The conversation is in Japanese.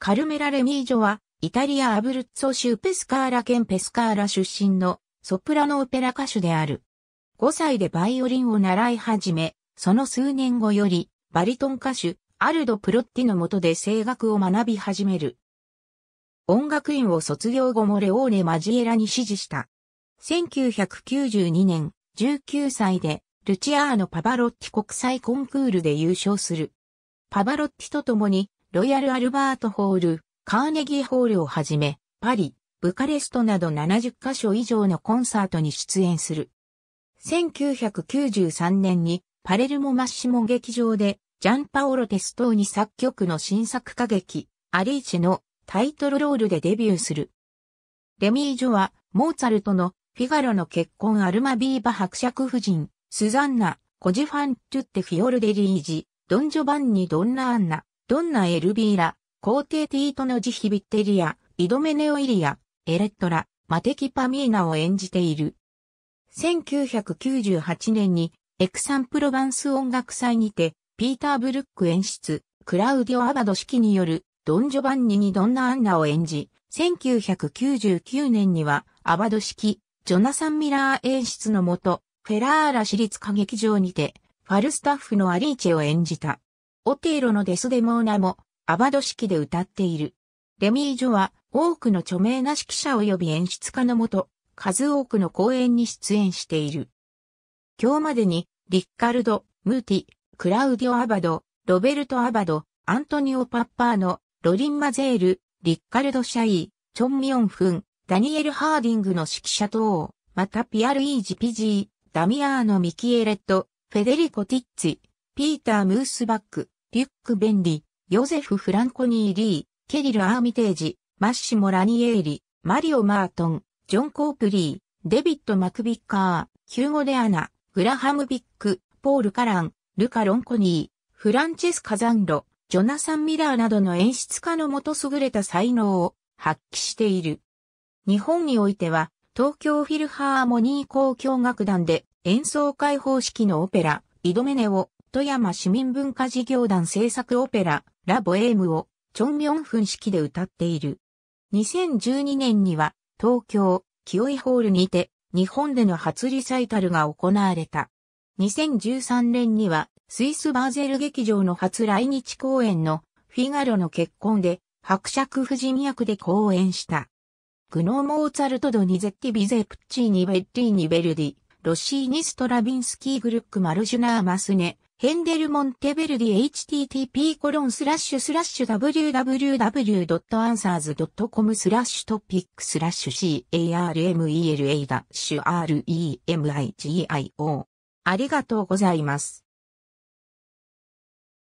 カルメラ・レミージョは、イタリア・アブルッツォ州ペスカーラ県ペスカーラ出身のソプラノオペラ歌手である。5歳でバイオリンを習い始め、その数年後より、バリトン歌手、アルド・プロッティの下で声楽を学び始める。音楽院を卒業後もレオーネ・マジエラに師事した。1992年、19歳で、ルチアーノ・パバロッティ国際コンクールで優勝する。パバロッティと共にロイヤル・アルバート・ホール、カーネギーホールをはじめ、パリ、ブカレストなど70カ所以上のコンサートに出演する。1993年にパレルモ・マッシモ劇場でジャンパオロ・テストーに作曲の新作歌劇、アリーチェのタイトルロールでデビューする。レミー・ジョは、モーツァルトのフィガロの結婚アルマ・ビーバ伯爵夫人、スザンナ、コジファン・トゥッテ・フィオルデリージ、ドン・ジョバンニ・ドンナ・アンナ、ドンナ・エルビーラ、皇帝ティートのジヒビッテリア、イドメネオイリア、エレットラ、マテキパミーナを演じている。1998年にエクサンプロバンス音楽祭にて、ピーター・ブルック演出、クラウディオ・アバド式によるドン・ジョバンニにドンナ・アンナを演じ、1999年にはアバド式、ジョナサン・ミラー演出のもと、フェラーラ市立歌劇場にて、ファルスタッフのアリーチェを演じた。オテーロのデスデモーナもアバド式で歌っている。レミージョは多くの著名な指揮者及び演出家のもと、数多くの公演に出演している。今日までに、リッカルド、ムーティ、クラウディオ・アバド、ロベルト・アバド、アントニオ・パッパーノ、ロリン・マゼール、リッカルド・シャイ、チョン・ミョン・フン、ダニエル・ハーディングの指揮者等、またピアル・イージ・ピジー、ダミアーノ・ミキエレット、フェデリコ・ティッツィ、ピーター・ムースバック、リュック・ベンリ、ヨゼフ・フランコニー・リー、ケリル・アーミテージ、マッシモ・ラニエーリ、マリオ・マートン、ジョン・コープリー、デビッド・マクビッカー、ヒューゴ・デアナ、グラハム・ビック、ポール・カラン、ルカ・ロンコニー、フランチェス・カザンロ、ジョナサン・ミラーなどの演出家のもと優れた才能を発揮している。日本においては、東京フィルハーモニー交響楽団で演奏会方式のオペラ、イドメネを富山市民文化事業団制作オペラ、ラ・ボエームを、チョンミョンフン式で歌っている。2012年には、東京、清井ホールにて、日本での初リサイタルが行われた。2013年には、スイスバーゼル劇場の初来日公演の、フィガロの結婚で、伯爵夫人役で公演した。グノーモーツァルトドニゼッティビゼプッチーニベッィーニベルディ、ロシーニストラビンスキーグルックマルジュナーマスネ、ヘンデルモンテベルディ http コロンスラッシュスラッシュ www.answers.com スラッシュトピックスラッシュ carmela-remigio ありがとうございます。